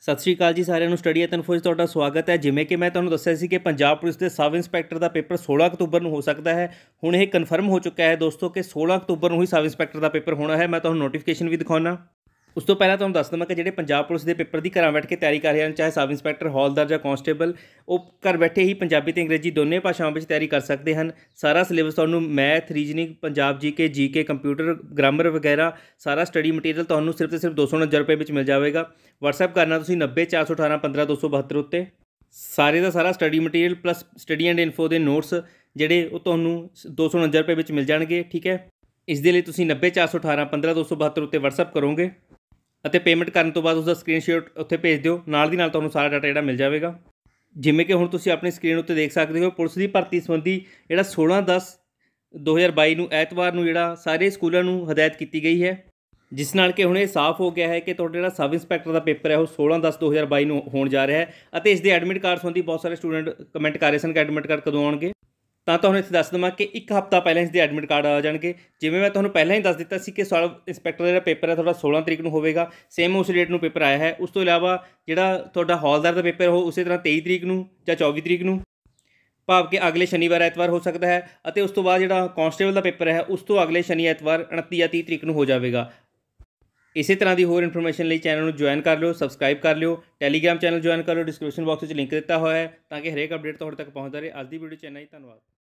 ਸਤਿ ਸ਼੍ਰੀ ਅਕਾਲ ਜੀ ਸਾਰਿਆਂ ਨੂੰ ਸਟੱਡੀ ਐਤਨ ਫੋਜ ਤੁਹਾਡਾ ਸਵਾਗਤ ਹੈ ਜਿਵੇਂ ਕਿ ਮੈਂ ਤੁਹਾਨੂੰ ਦੱਸਿਆ ਸੀ ਕਿ ਪੰਜਾਬ ਪੁਲਿਸ ਦੇ ਸਬ ਇੰਸਪੈਕਟਰ ਦਾ ਪੇਪਰ 16 ਅਕਤੂਬਰ ਨੂੰ ਹੋ ਸਕਦਾ ਹੈ ਹੁਣ ਇਹ ਕਨਫਰਮ ਹੋ ਚੁੱਕਾ ਹੈ ਦੋਸਤੋ ਕਿ 16 ਅਕਤੂਬਰ ਨੂੰ ਹੀ ਸਬ ਇੰਸਪੈਕਟਰ ਦਾ ਪੇਪਰ ਹੋਣਾ ਹੈ ਮੈਂ ਤੁਹਾਨੂੰ ਨੋਟੀਫਿਕੇਸ਼ਨ ਵੀ ਦਿਖਾਉਣਾ ਉਸ ਤੋਂ ਪਹਿਲਾਂ ਤੁਹਾਨੂੰ ਦੱਸ ਦਵਾਂ ਕਿ ਜਿਹੜੇ ਪੰਜਾਬ ਪੁਲਿਸ ਦੇ ਪੇਪਰ ਦੀ ਘਰਾਂ ਬੈਠ ਕੇ ਤਿਆਰੀ ਕਰ ਰਹੇ ਹਨ ਚਾਹੇ ਸਬ ਇੰਸਪੈਕਟਰ ਹੌਲਦਾਰ ਜਾਂ ਕਾਂਸਟੇਬਲ ਉਹ ਘਰ ਬੈਠੇ ਹੀ ਪੰਜਾਬੀ ਤੇ ਅੰਗਰੇਜ਼ੀ ਦੋਨੇ ਭਾਸ਼ਾਵਾਂ ਵਿੱਚ ਤਿਆਰੀ ਕਰ ਸਕਦੇ ਹਨ ਸਾਰਾ ਸਿਲੇਬਸ ਤੁਹਾਨੂੰ math reasoning Punjab GK GK computer grammar ਵਗੈਰਾ ਸਾਰਾ ਸਟੱਡੀ ਮਟੀਰੀਅਲ ਤੁਹਾਨੂੰ ਸਿਰਫ ਤੇ ਸਿਰਫ 299 ਰੁਪਏ ਵਿੱਚ ਮਿਲ ਜਾਵੇਗਾ WhatsApp ਕਰਨਾ ਤੁਸੀਂ 9041815272 ਉੱਤੇ ਸਾਰੇ ਦਾ ਸਾਰਾ study material plus study and info ਦੇ ਨੋਟਸ ਜਿਹੜੇ ਉਹ ਤੁਹਾਨੂੰ 299 ਰੁਪਏ ਵਿੱਚ ਮਿਲ ਜਾਣਗੇ ਠੀਕ ਹੈ ਇਸ ਦੇ ਲਈ ਤੁਸੀਂ 9041815272 ਉੱਤੇ WhatsApp ਕਰੋਗੇ ਅਤੇ ਪੇਮੈਂਟ ਕਰਨ ਤੋਂ ਬਾਅਦ ਉਸ ਦਾ ਸਕਰੀਨਸ਼ਾਟ ਉੱਥੇ ਭੇਜ ਦਿਓ ਨਾਲ ਦੀ ਨਾਲ ਤੁਹਾਨੂੰ ਸਾਰਾ ਡਾਟਾ ਜਿਹੜਾ ਮਿਲ ਜਾਵੇਗਾ ਜਿਵੇਂ ਕਿ ਹੁਣ ਤੁਸੀਂ ਆਪਣੀ ਸਕਰੀਨ ਉੱਤੇ ਦੇਖ ਸਕਦੇ ਹੋ ਪੁਲਿਸ ਦੀ ਭਰਤੀ ਸੰਬੰਧੀ ਜਿਹੜਾ 16 10 2022 ਨੂੰ ਐਤਵਾਰ ਨੂੰ ਜਿਹੜਾ ਸਾਰੇ ਸਕੂਲਾਂ ਨੂੰ ਹਦਾਇਤ ਕੀਤੀ ਗਈ ਹੈ ਜਿਸ ਨਾਲ ਕਿ ਹੁਣ ਇਹ ਸਾਫ਼ ਹੋ ਗਿਆ ਹੈ ਕਿ ਤੁਹਾਡਾ ਜਿਹੜਾ ਸਬ ਇੰਸਪੈਕਟਰ ਦਾ ਪੇਪਰ ਹੈ ਉਹ 16 10 2022 ਨੂੰ ਹੋਣ ਜਾ ਰਿਹਾ ਹੈ ਅਤੇ ਇਸ ਦੇ ਐਡਮਿਟ ਕਾਰਡ ਸੰਬੰਧੀ ਬਹੁਤ ਸਾਰੇ ਸਟੂਡੈਂਟ ਕਮੈਂਟ ਕਰ ਰਹੇ ਸਨ ਕਿ ਐਡਮਿਟ ਕਾਰਡ ਕਦੋਂ ਆਉਣਗੇ ਤਾਂ ਤੁਹਾਨੂੰ ਇੱਥੇ ਦੱਸ ਦਵਾਂ ਕਿ ਇੱਕ ਹਫਤਾ ਪਹਿਲਾਂ ਇਸ ਦੇ ਐਡਮਿਟ ਕਾਰਡ ਆ ਜਾਣਗੇ ਜਿਵੇਂ ਮੈਂ ਤੁਹਾਨੂੰ ਪਹਿਲਾਂ ਹੀ ਦੱਸ ਦਿੱਤਾ ਸੀ ਕਿ ਸਵਾਲ ਇੰਸਪੈਕਟਰ ਦਾ ਜਿਹੜਾ ਪੇਪਰ ਹੈ ਤੁਹਾਡਾ 16 ਤਰੀਕ ਨੂੰ ਹੋਵੇਗਾ ਸੇਮ ਉਸ ਡੇਟ ਨੂੰ ਪੇਪਰ ਆਇਆ ਹੈ ਉਸ ਤੋਂ ਇਲਾਵਾ ਜਿਹੜਾ ਤੁਹਾਡਾ ਹੌਲਦਾਰ ਦਾ ਪੇਪਰ ਹੋ ਉਸੇ ਤਰ੍ਹਾਂ 23 ਤਰੀਕ ਨੂੰ ਜਾਂ 24 ਤਰੀਕ ਨੂੰ ਭਾਵ ਕਿ ਅਗਲੇ ਸ਼ਨੀਵਾਰ ਐਤਵਾਰ ਹੋ ਸਕਦਾ ਹੈ ਅਤੇ ਉਸ ਤੋਂ ਬਾਅਦ ਜਿਹੜਾ ਕਨਸਟੇਬਲ ਦਾ ਪੇਪਰ ਹੈ ਉਸ ਤੋਂ ਅਗਲੇ ਸ਼ਨੀ ਐਤਵਾਰ 29 ਜਾਂ 30 ਤਰੀਕ ਨੂੰ ਹੋ ਜਾਵੇਗਾ ਇਸੇ ਤਰ੍ਹਾਂ ਦੀ ਹੋਰ ਇਨਫੋਰਮੇਸ਼ਨ ਲਈ ਚੈਨਲ ਨੂੰ ਜੁਆਇਨ ਕਰ ਲਿਓ ਸਬਸਕ੍ਰਾਈਬ ਕਰ ਲਿਓ ਟੈਲੀਗ੍ਰam ਚੈਨਲ ਜੁਆਇਨ ਕਰ ਲਿਓ ਡਿਸਕ੍ਰਿਪਸ਼ਨ ਬਾਕਸ ਵਿੱਚ ਲਿੰਕ ਦਿੱਤਾ ਹੋਇਆ ਹੈ ਤਾਂ ਕਿ ਹਰੇਕ ਅਪਡੇਟ ਤੁਹਾਡੇ ਤੱਕ ਪਹੁੰਚਦਾ ਰਹੇ ਅੱਜ ਦੀ ਵੀਡੀਓ ਚ ਹੀ ਧੰਨਵਾਦ